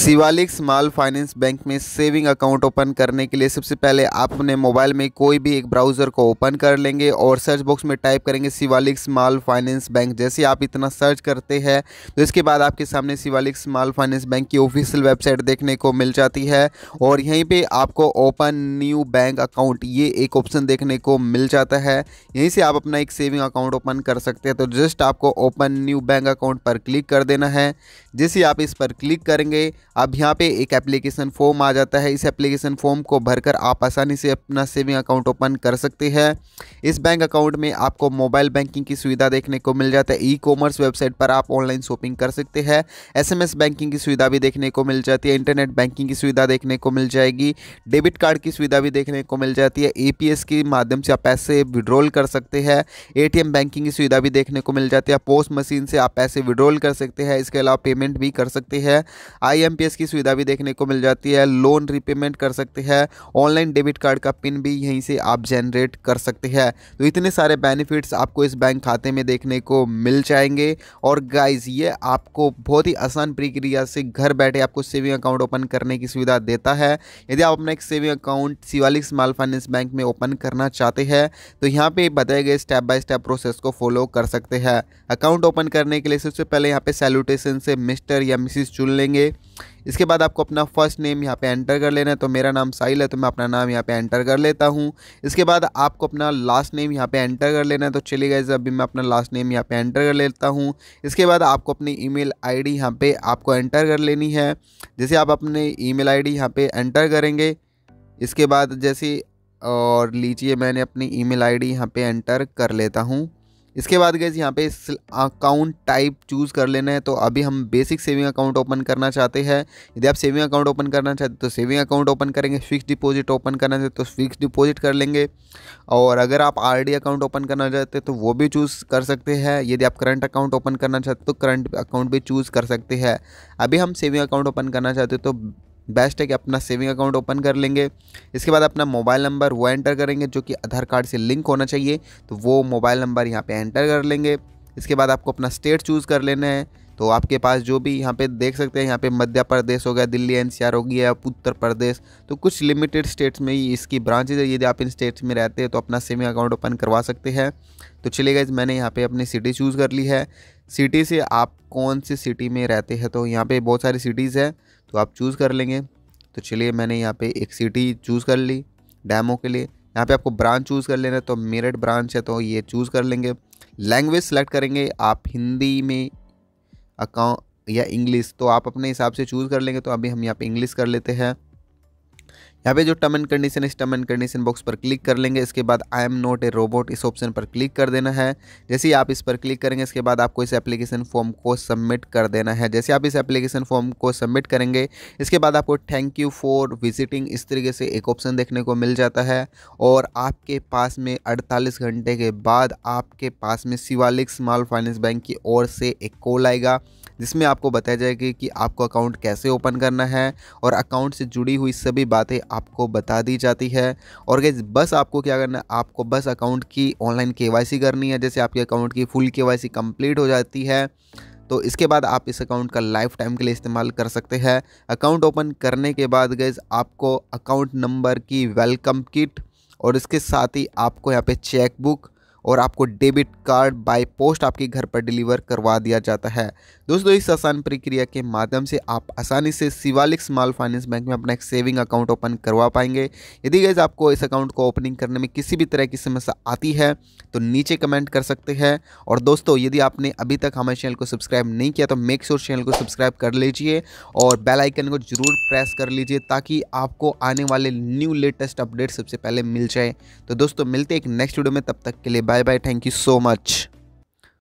Shivalik small finance bank में saving account open करने के लिए सबसे पहले आप अपने मोबाइल में कोई भी एक ब्राउज़र को ओपन कर लेंगे और सर्च बॉक्स में टाइप करेंगे शिवालिक स्मॉल फाइनेंस बैंक जैसे आप इतना सर्च करते हैं तो इसके बाद आपके सामने शिवालिक स्मॉल फाइनेंस बैंक की ऑफिशियल वेबसाइट देखने को मिल जाती है और यहीं पर आपको ओपन न्यू बैंक अकाउंट ये एक ऑप्शन देखने को मिल जाता है यहीं से आप अपना एक सेविंग अकाउंट ओपन कर सकते हैं तो जस्ट आपको ओपन न्यू बैंक अकाउंट पर क्लिक कर देना है जैसे आप इस पर क्लिक करेंगे अब यहाँ पे एक एप्लीकेशन फॉर्म आ जाता है इस एप्लीकेशन फॉर्म को भरकर आप आसानी से अपना सेविंग अकाउंट ओपन कर सकते हैं इस बैंक अकाउंट में आपको मोबाइल बैंकिंग की सुविधा देखने को मिल जाता है ई कॉमर्स वेबसाइट पर आप ऑनलाइन शॉपिंग कर सकते हैं एस बैंकिंग की सुविधा भी देखने को मिल जाती है इंटरनेट बैंकिंग की सुविधा देखने को मिल जाएगी डेबिट कार्ड की सुविधा भी देखने को मिल जाती है ए के माध्यम से आप पैसे विड्रॉल कर सकते हैं ए बैंकिंग की सुविधा भी देखने को मिल जाती है पोस्ट मशीन से आप पैसे विड्रॉल कर सकते हैं इसके अलावा पेमेंट भी कर सकते हैं आई जीपीएस की सुविधा भी देखने को मिल जाती है लोन रिपेमेंट कर सकते हैं ऑनलाइन डेबिट कार्ड का पिन भी यहीं से आप जनरेट कर सकते हैं तो इतने सारे बेनिफिट्स आपको इस बैंक खाते में देखने को मिल जाएंगे और गाइज ये आपको बहुत ही आसान प्रक्रिया से घर बैठे आपको सेविंग अकाउंट ओपन करने की सुविधा देता है यदि आप अपना एक saving account Shivalik small finance bank में ओपन करना चाहते हैं तो यहाँ पे बताए गए स्टेप बाय स्टेप प्रोसेस को फॉलो कर सकते हैं अकाउंट ओपन करने के लिए सबसे पहले यहाँ पे सैल्यूटेशन से मिस्टर या मिसिस चुन लेंगे इसके बाद आपको अपना फर्स्ट नेम यहाँ पे एंटर कर लेना है तो मेरा नाम साहिल है तो मैं अपना नाम यहाँ पे एंटर कर लेता हूँ इसके बाद आपको अपना लास्ट नेम यहाँ पे एंटर कर लेना है तो चलिए गए अभी मैं अपना लास्ट नेम यहाँ पे एंटर कर लेता हूँ इसके बाद आपको अपनी ईमेल आईडी यहाँ पे आपको एंटर कर लेनी है जैसे आप अपने आई डी यहाँ पे एंटर करेंगे इसके बाद जैसे और लीजिए मैंने अपनी आई डी यहाँ पे एंटर कर लेता हूँ इसके बाद गैस यहाँ पे अकाउंट टाइप चूज़ कर लेना है तो अभी हम बेसिक सेविंग अकाउंट ओपन करना चाहते हैं यदि आप सेविंग अकाउंट ओपन करना चाहते हैं तो सेविंग अकाउंट ओपन करेंगे फिक्स डिपॉजिट ओपन करना चाहते तो फिक्स डिपॉजिट कर लेंगे और अगर आप आर अकाउंट ओपन करना चाहते तो वो भी चूज़ कर सकते हैं यदि आप करंट अकाउंट ओपन करना चाहते तो करंट अकाउंट भी चूज़ कर सकते हैं अभी हम सेविंग अकाउंट ओपन करना चाहते तो बेस्ट है कि अपना सेविंग अकाउंट ओपन कर लेंगे इसके बाद अपना मोबाइल नंबर वो एंटर करेंगे जो कि आधार कार्ड से लिंक होना चाहिए तो वो मोबाइल नंबर यहाँ पे एंटर कर लेंगे इसके बाद आपको अपना स्टेट चूज़ कर लेना है तो आपके पास जो भी यहाँ पे देख सकते हैं यहाँ पे मध्य प्रदेश हो गया दिल्ली एनसीआर हो गया उत्तर प्रदेश तो कुछ लिमिटेड स्टेट्स में ही इसकी ब्रांचेज है यदि आप इन स्टेट्स में रहते हैं तो अपना सेविंग अकाउंट ओपन करवा सकते हैं तो चले गए मैंने यहाँ पे अपनी सिटी चूज़ कर ली है सिटी से आप कौन सी सिटी में रहते हैं तो यहाँ पर बहुत सारी सिटीज़ हैं तो आप चूज़ कर लेंगे तो चलिए मैंने यहाँ पे एक सिटी चूज़ कर ली डैमो के लिए यहाँ पे आपको ब्रांच चूज़ कर लेना तो मेरठ ब्रांच है तो ये चूज़ कर लेंगे लैंग्वेज सेलेक्ट करेंगे आप हिंदी में अकाउंट या इंग्लिश तो आप अपने हिसाब से चूज़ कर लेंगे तो अभी हम यहाँ पे इंग्लिश कर लेते हैं यहाँ पे जो टर्म एंड कंडीशन इस टर्म एंड कंडीशन बॉक्स पर क्लिक कर लेंगे इसके बाद I am not a robot इस ऑप्शन पर क्लिक कर देना है जैसे ही आप इस पर क्लिक करेंगे इसके बाद आपको इस एप्लीकेशन फॉर्म को सबमिट कर देना है जैसे आप इस एप्लीकेशन फॉर्म को सबमिट करेंगे इसके बाद आपको थैंक यू फॉर विजिटिंग इस तरीके से एक ऑप्शन देखने को मिल जाता है और आपके पास में अड़तालीस घंटे के बाद आपके पास में शिवालिक स्मॉल फाइनेंस बैंक की ओर से एक कॉल आएगा जिसमें आपको बताया जाएगा कि आपको अकाउंट कैसे ओपन करना है और अकाउंट से जुड़ी हुई सभी बातें आपको बता दी जाती है और गैस बस आपको क्या करना है आपको बस अकाउंट की ऑनलाइन के करनी है जैसे आपके अकाउंट की फुल के वाई कंप्लीट हो जाती है तो इसके बाद आप इस अकाउंट का लाइफ टाइम के लिए इस्तेमाल कर सकते हैं अकाउंट ओपन करने के बाद गैस आपको अकाउंट नंबर की वेलकम किट और इसके साथ ही आपको यहाँ पे चेकबुक और आपको डेबिट कार्ड बाय पोस्ट आपके घर पर डिलीवर करवा दिया जाता है दोस्तों इस आसान प्रक्रिया के माध्यम से आप आसानी से शिवालिक स्मॉल फाइनेंस बैंक में अपना एक सेविंग अकाउंट ओपन करवा पाएंगे यदि गैस आपको इस अकाउंट को ओपनिंग करने में किसी भी तरह की समस्या आती है तो नीचे कमेंट कर सकते हैं और दोस्तों यदि आपने अभी तक हमारे चैनल को सब्सक्राइब नहीं किया तो मेक श्योर चैनल को सब्सक्राइब कर लीजिए और बेल आइकन को जरूर प्रेस कर लीजिए ताकि आपको आने वाले न्यू लेटेस्ट अपडेट सबसे पहले मिल जाए तो दोस्तों मिलते हैं एक नेक्स्ट वीडियो में तब तक के लिए bye Bye bye. Thank you so much.